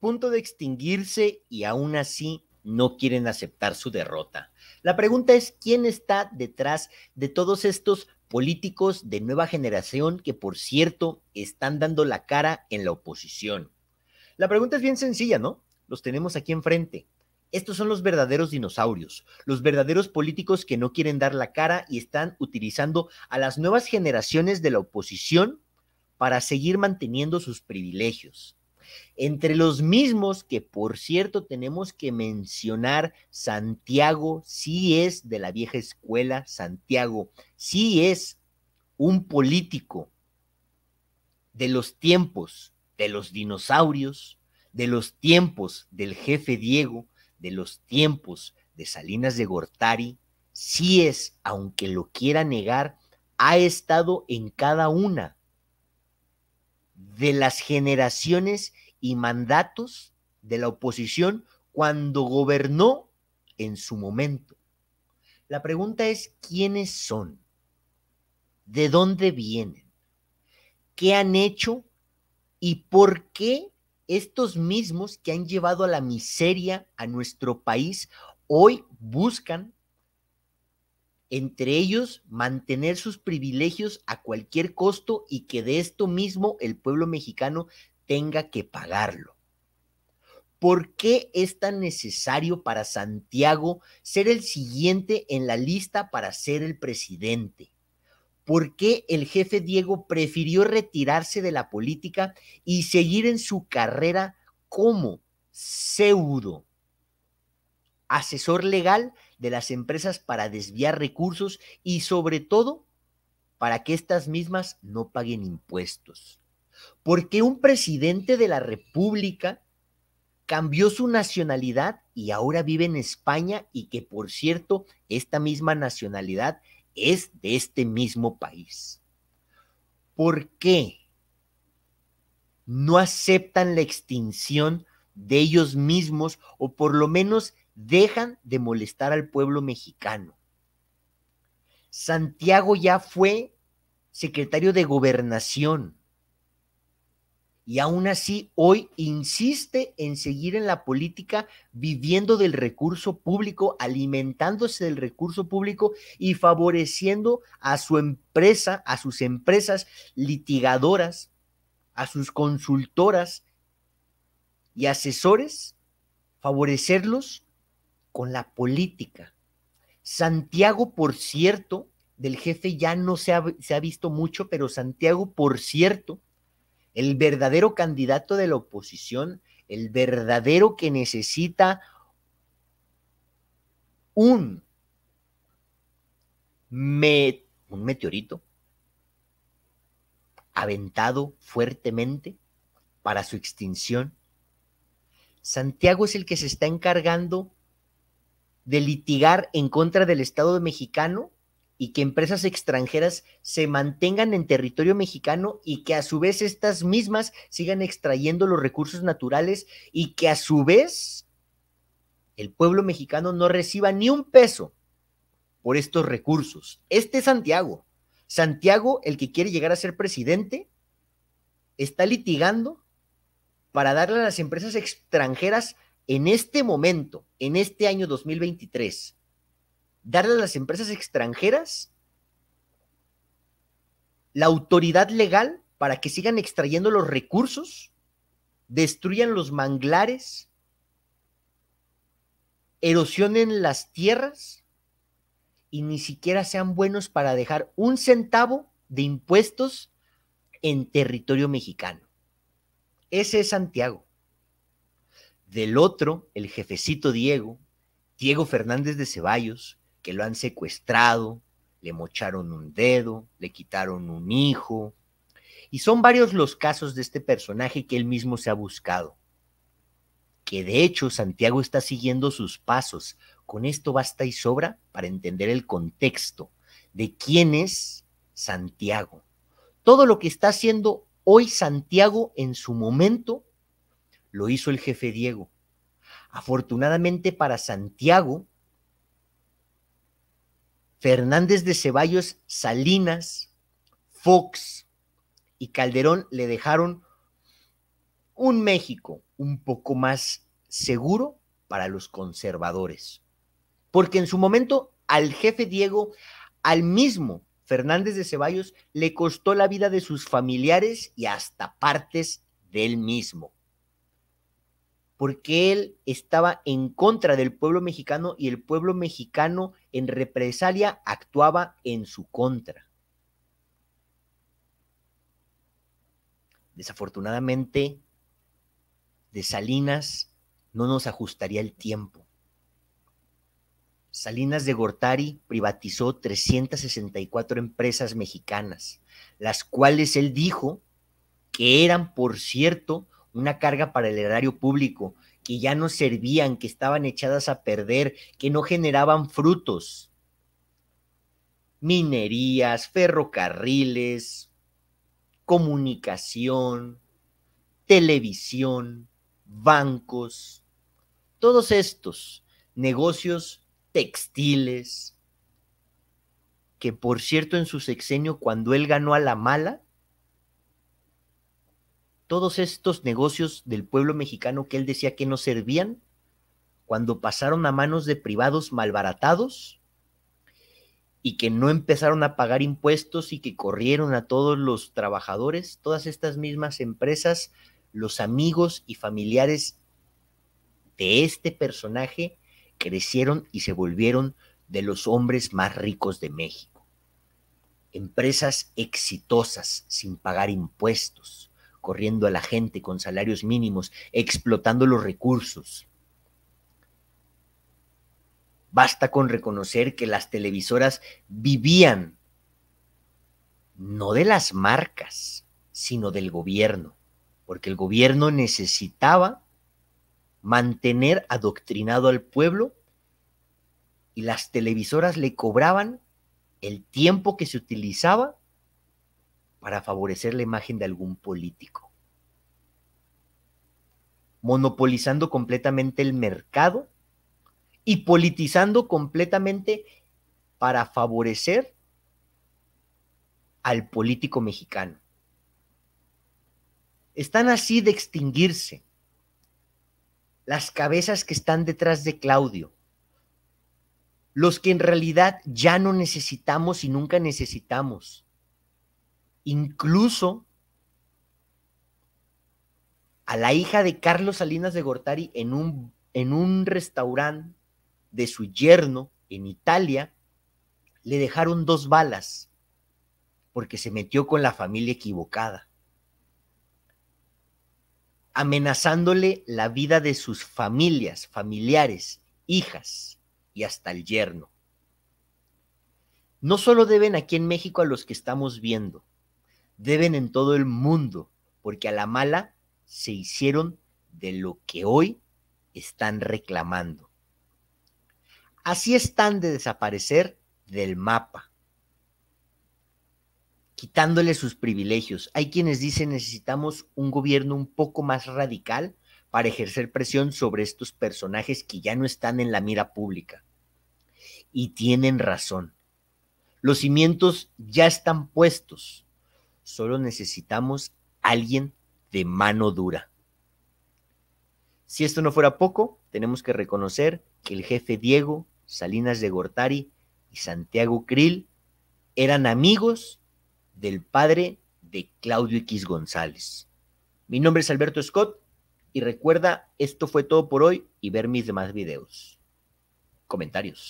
punto de extinguirse y aún así no quieren aceptar su derrota. La pregunta es, ¿quién está detrás de todos estos políticos de nueva generación que, por cierto, están dando la cara en la oposición? La pregunta es bien sencilla, ¿no? Los tenemos aquí enfrente. Estos son los verdaderos dinosaurios, los verdaderos políticos que no quieren dar la cara y están utilizando a las nuevas generaciones de la oposición para seguir manteniendo sus privilegios entre los mismos que, por cierto, tenemos que mencionar, Santiago sí es de la vieja escuela, Santiago sí es un político de los tiempos de los dinosaurios, de los tiempos del jefe Diego, de los tiempos de Salinas de Gortari, sí es, aunque lo quiera negar, ha estado en cada una de las generaciones y mandatos de la oposición cuando gobernó en su momento. La pregunta es, ¿quiénes son? ¿De dónde vienen? ¿Qué han hecho? ¿Y por qué estos mismos que han llevado a la miseria a nuestro país hoy buscan entre ellos mantener sus privilegios a cualquier costo y que de esto mismo el pueblo mexicano tenga que pagarlo. ¿Por qué es tan necesario para Santiago ser el siguiente en la lista para ser el presidente? ¿Por qué el jefe Diego prefirió retirarse de la política y seguir en su carrera como pseudo asesor legal de las empresas para desviar recursos y sobre todo para que estas mismas no paguen impuestos. Porque un presidente de la República cambió su nacionalidad y ahora vive en España y que por cierto, esta misma nacionalidad es de este mismo país. ¿Por qué no aceptan la extinción de ellos mismos o por lo menos dejan de molestar al pueblo mexicano. Santiago ya fue secretario de gobernación y aún así hoy insiste en seguir en la política viviendo del recurso público, alimentándose del recurso público y favoreciendo a su empresa, a sus empresas litigadoras, a sus consultoras y asesores, favorecerlos con la política. Santiago, por cierto, del jefe ya no se ha, visto mucho, pero Santiago, por cierto, el verdadero candidato de la oposición, el verdadero que necesita un, un meteorito aventado fuertemente para su extinción. Santiago es el que se está encargando de litigar en contra del Estado mexicano y que empresas extranjeras se mantengan en territorio mexicano y que a su vez estas mismas sigan extrayendo los recursos naturales y que a su vez el pueblo mexicano no reciba ni un peso por estos recursos. Este es Santiago. Santiago, el que quiere llegar a ser presidente, está litigando para darle a las empresas extranjeras en este momento, en este año 2023, darle a las empresas extranjeras la autoridad legal para que sigan extrayendo los recursos, destruyan los manglares, erosionen las tierras y ni siquiera sean buenos para dejar un centavo de impuestos en territorio mexicano. Ese es Santiago. Del otro, el jefecito Diego, Diego Fernández de Ceballos, que lo han secuestrado, le mocharon un dedo, le quitaron un hijo. Y son varios los casos de este personaje que él mismo se ha buscado. Que de hecho Santiago está siguiendo sus pasos. Con esto basta y sobra para entender el contexto de quién es Santiago. Todo lo que está haciendo hoy Santiago en su momento lo hizo el jefe Diego. Afortunadamente para Santiago, Fernández de Ceballos, Salinas, Fox y Calderón le dejaron un México un poco más seguro para los conservadores. Porque en su momento al jefe Diego, al mismo Fernández de Ceballos, le costó la vida de sus familiares y hasta partes del mismo porque él estaba en contra del pueblo mexicano y el pueblo mexicano en represalia actuaba en su contra. Desafortunadamente, de Salinas no nos ajustaría el tiempo. Salinas de Gortari privatizó 364 empresas mexicanas, las cuales él dijo que eran, por cierto, una carga para el erario público, que ya no servían, que estaban echadas a perder, que no generaban frutos. Minerías, ferrocarriles, comunicación, televisión, bancos, todos estos negocios textiles, que por cierto en su sexenio, cuando él ganó a la mala, todos estos negocios del pueblo mexicano que él decía que no servían, cuando pasaron a manos de privados malbaratados y que no empezaron a pagar impuestos y que corrieron a todos los trabajadores, todas estas mismas empresas, los amigos y familiares de este personaje crecieron y se volvieron de los hombres más ricos de México. Empresas exitosas sin pagar impuestos, corriendo a la gente con salarios mínimos, explotando los recursos. Basta con reconocer que las televisoras vivían no de las marcas, sino del gobierno, porque el gobierno necesitaba mantener adoctrinado al pueblo y las televisoras le cobraban el tiempo que se utilizaba para favorecer la imagen de algún político, monopolizando completamente el mercado y politizando completamente para favorecer al político mexicano. Están así de extinguirse las cabezas que están detrás de Claudio, los que en realidad ya no necesitamos y nunca necesitamos incluso a la hija de Carlos Salinas de Gortari en un, en un restaurante de su yerno en Italia, le dejaron dos balas porque se metió con la familia equivocada, amenazándole la vida de sus familias, familiares, hijas y hasta el yerno. No solo deben aquí en México a los que estamos viendo, deben en todo el mundo, porque a la mala se hicieron de lo que hoy están reclamando. Así están de desaparecer del mapa, quitándole sus privilegios. Hay quienes dicen necesitamos un gobierno un poco más radical para ejercer presión sobre estos personajes que ya no están en la mira pública. Y tienen razón. Los cimientos ya están puestos Solo necesitamos alguien de mano dura. Si esto no fuera poco, tenemos que reconocer que el jefe Diego, Salinas de Gortari y Santiago Krill eran amigos del padre de Claudio X González. Mi nombre es Alberto Scott y recuerda, esto fue todo por hoy y ver mis demás videos. Comentarios.